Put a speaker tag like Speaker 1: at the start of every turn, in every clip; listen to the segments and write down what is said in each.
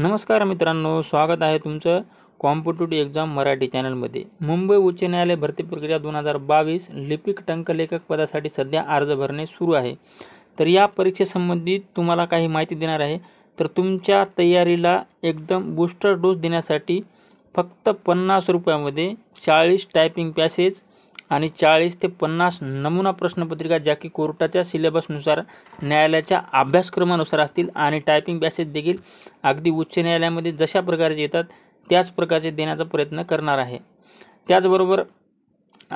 Speaker 1: नमस्कार मित्रों स्वागत है तुम कॉम्पिटेटिव एग्जाम मराठी चैनल में मुंबई उच्च न्यायालय भर्ती प्रक्रिया दोन हजार बावीस लिपिक टंक लेखक पदा सद्या अर्ज भरने सुरू है आहे तर या तुम्हारा का ही महति देना है तो तुम्हार तैयारी एकदम बूस्टर डोस देनेस फक्त पन्नास रुपयामध्ये चाळीस टाइपिंग पैसेज आणि चाळीस ते पन्नास नमुना प्रश्नपत्रिका ज्या की कोर्टाच्या सिलेबसनुसार न्यायालयाच्या अभ्यासक्रमानुसार असतील आणि टायपिंग बॅसेज देखील अगदी उच्च न्यायालयामध्ये जशा प्रकारचे येतात त्याच प्रकारचे देण्याचा प्रयत्न करणार आहे त्याचबरोबर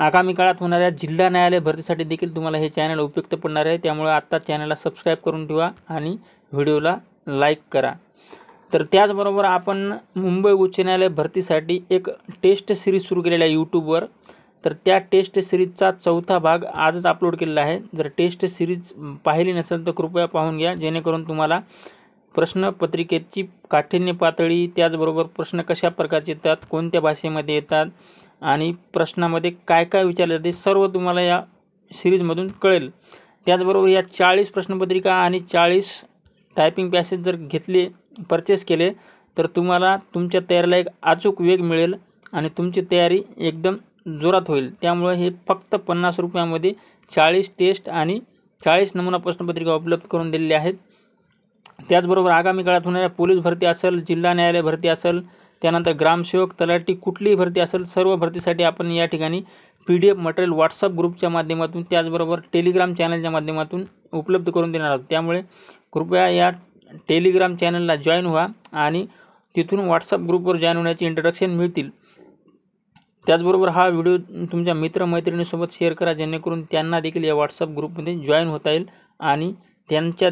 Speaker 1: आगामी काळात होणाऱ्या जिल्हा न्यायालय भरतीसाठी देखील तुम्हाला हे चॅनल उपयुक्त पडणार आहे त्यामुळे आत्ता चॅनलला सबस्क्राईब करून ठेवा आणि व्हिडिओला लाईक करा तर त्याचबरोबर आपण मुंबई उच्च न्यायालय भरतीसाठी एक टेस्ट सिरीज सुरू केलेल्या यूट्यूबवर तर त्या टेस्ट सिरीजचा चौथा भाग आजच अपलोड केलेला आहे जर टेस्ट सिरीज पाहिली नसेल तर कृपया पाहून घ्या जेणेकरून तुम्हाला प्रश्नपत्रिकेची काठिण्य पातळी त्याचबरोबर प्रश्न कशा प्रकारचे येतात कोणत्या भाषेमध्ये येतात आणि प्रश्नामध्ये काय काय विचारले जाते सर्व तुम्हाला या सिरीजमधून कळेल त्याचबरोबर या चाळीस प्रश्नपत्रिका आणि चाळीस टायपिंग पॅसेज जर घेतले परचेस केले तर तुम्हाला तुमच्या तयारीला एक अचूक वेग मिळेल आणि तुमची तयारी एकदम जोरत हो त्यामुळे पन्ना फक्त चाड़ीस टेस्ट आणि चाळीस नमुना प्रश्नपत्रिका उपलब्ध करून दिलेल्या आहेत त्याचबरोबर आगामी का होणाऱ्या पोलीस भरती असेल जि न्यायालय भरती असेल त्यानंतर ग्रामसेवक तलाठी कुठलीही भरती असेल सर्व भरतीसाठी अपन यठिका P D F material WhatsApp group माध्यमातून त्याचबरोबर टेलिग्राम चैनल मध्यम उपलब्ध करून देणार आहोत त्यामुळे कृपया या टेलिग्राम चॅनलला जॉईन व्हा आणि तिथून व्हॉट्सअप ग्रुपवर होने होण्याची इंट्रोडक्शन मिलती तोबरबर हा वीडियो तुम्हार मित्र मित्रमैत्रिणीसोबत शेयर करा जेनेकर त्यांना देखील या व्हॉट्सअप जॉइन होता है आणि त्यांच्या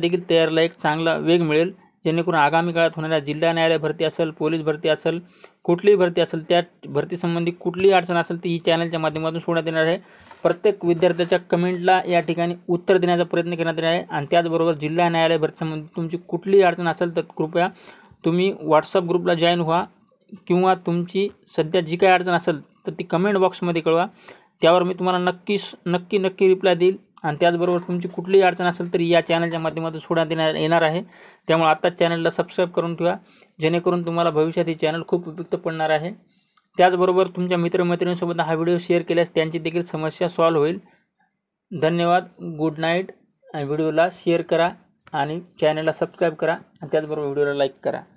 Speaker 1: एक चांगला वेग मिले जेनेकर आगामी का होणाऱ्या न्यायालय भरती असेल पोलीस भरती असेल कुठलीही तो असेल त्या भरतीसंबंधी कुठलीही अडचण असेल ती चैनल मध्यम माध्यमातून सोडण्यात येणार प्रत्येक विद्यार्थ्याच्या कमेंटला या उत्तर देने का प्रयत्न करण्यात येणार आहे आणि त्याचबरोबर जिल्हा न्यायालय भरतीसंबंधी तुमची कुठलीही अडचण आल तो कृपया तुम्हें व्हाट्सअप ग्रुपला जॉइन व्हा किंवा तुमची सद्या जी काही अडचण असेल तो ती कमेंट बॉक्स में त्यावर मी तुम्हाला नक्कीच नक्की नक्की रिप्लाय देर तुम्हें कुछ तुमची कुठलीही अडचण असेल तर या चॅनलच्या माध्यमातून सोडण्यात येणार येणार आहे त्यामुळे आत्ताच चॅनलला सबस्क्राईब करून ठेवा जेणेकरून तुम्हाला भविष्यात हे चॅनल खूप उपयुक्त पडणार आहे त्याचबरोबर तुमच्या मित्रमैत्रिणींसोबत हा वीडियो शेयर केल्यास समस्या सॉल्व होल धन्यवाद गुड नाइट वीडियोला शेयर करा आणि चॅनलला सबस्क्राईब करा तो वीडियोलाइक करा